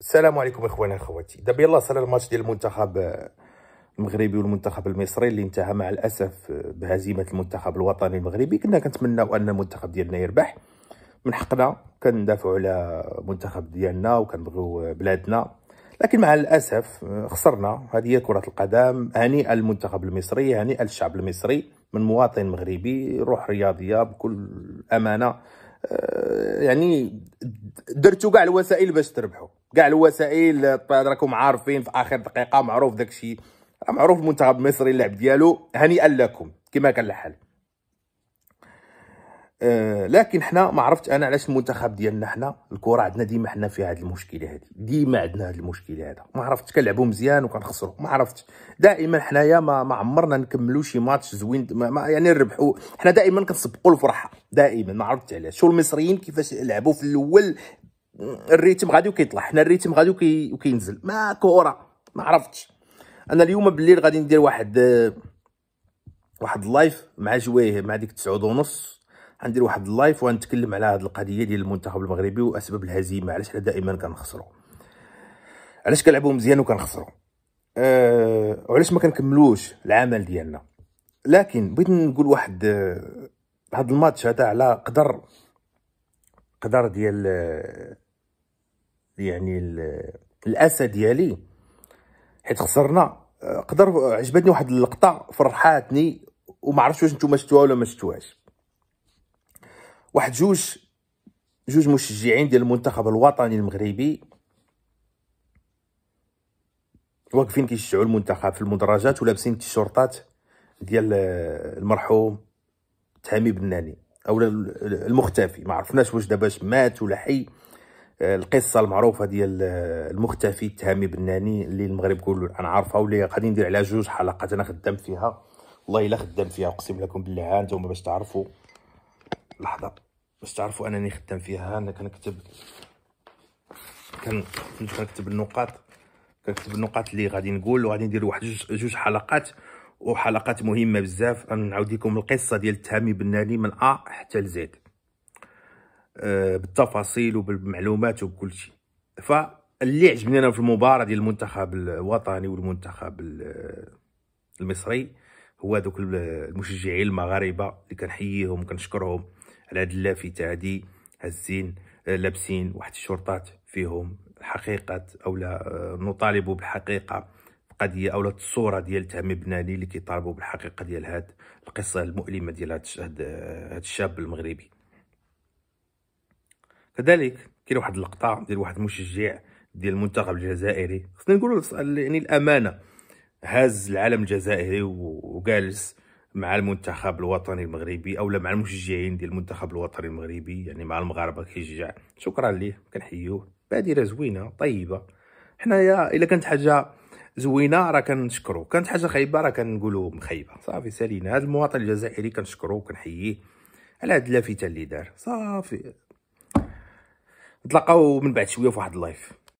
السلام عليكم اخواني اخواتي دابا يلا صرا الماتش ديال المنتخب المغربي والمنتخب المصري اللي انتهى مع الاسف بهزيمه المنتخب الوطني المغربي كنا كنتمناو ان المنتخب ديالنا يربح من حقنا كندافعوا على المنتخب ديالنا وكنبغيو بلادنا لكن مع الاسف خسرنا هذه كره القدم هنيئا للمنتخب المصري هنيئا للشعب المصري من مواطن مغربي روح رياضيه بكل امانه آه، يعني درتو كاع الوسائل باش تربحوا كاع الوسائل طيب راكم عارفين في اخر دقيقه معروف داكشي معروف المنتخب المصري اللعب ديالو هنيئا لكم كما كان الحال آه، لكن حنا ما عرفت انا علاش المنتخب ديالنا حنا الكره عندنا ديما حنا في هذه المشكله هذه ديما عندنا هذه المشكله هذا ما عرفتش كنلعبوا مزيان وكنخسروا ما عرفتش دائما حنايا ما, ما عمرنا نكملوا شي ماتش زوين ما, ما يعني نربحوا حنا دائما كنسبقوا الفرحه دائما ما عرفتش علاش شو المصريين كيفاش لعبوا في الاول الريتم غادي وكيطلع حنا الريتم غادي وكي وكينزل ما كوره ما عرفتش انا اليوم بالليل غادي ندير واحد واحد اللايف مع جويه مع ديك 9 ونص غندير واحد اللايف وغنتكلم على هذه القضيه ديال المنتخب المغربي واسباب الهزيمه علاش حنا دائما كنخسروا علاش كنلعبوا مزيان وكنخسروا أه وعلاش ما كنكملوش العمل ديالنا لكن بغيت نقول واحد هذا الماتش هذا على قدر قدر ديال يعني الاسى ديالي حيت خسرنا آه، قدر آه، عجبتني واحد اللقطه فرحاتني وما عرفتش واش نتوما شفتوها ولا ما شفتوهاش واحد جوج جوج مشجعين ديال المنتخب الوطني المغربي واقفين كيشجعوا المنتخب في المدرجات ولابسين التيشورتات ديال آه، المرحوم تهامي بناني او المختفي ما عرفناش واش دابا مات ولا حي القصه المعروفه ديال المختفي تهامي بناني اللي المغرب كله انا عارفها واللي غادي ندير عليها جوج حلقات انا خدام فيها والله الا خدام فيها اقسم لكم بالله ها نتوما باش تعرفوا لحظه باش تعرفوا انني خدام فيها انا كنكتب كنت كنكتب النقاط كنكتب النقاط اللي غادي نقول وغادي ندير واحد جوج, جوج حلقات وحلقات مهمه بزاف غنعاود لكم القصه ديال تهامي بناني من ا حتى لزيد آه، بالتفاصيل وبالمعلومات وبكل شيء فاللي عجبني انا في المباراه ديال المنتخب الوطني والمنتخب آه، المصري هو دوك المشجعين المغاربه اللي كنحييهم وكنشكرهم على هاد اللافته هادي هازين آه، لابسين واحد الشرطات فيهم حقيقه اولا نطالب بالحقيقه قضيه أو الصوره ديال تهمي بناني اللي كيطالبوا بالحقيقه ديال هاد القصه المؤلمه ديال هاد الشاب المغربي كذلك كاين واحد اللقطه ديال واحد المشجع ديال المنتخب الجزائري خصنا نقولوا يعني الامانه هاز العلم الجزائري وجالس مع المنتخب الوطني المغربي اولا مع المشجعين ديال المنتخب الوطني المغربي يعني مع المغاربه كيشجع شكرا ليه كنحيوه بادره زوينه طيبه حنايا الا كانت حاجه زوينه راه كنشكرو كانت حاجه خايبه راه كنقولوا مخيبه صافي سالينا هذا المواطن الجزائري كنشكرو وكنحييه على هاد اللافته اللي دار صافي نتلاقاو من بعد شويه في واحد اللايف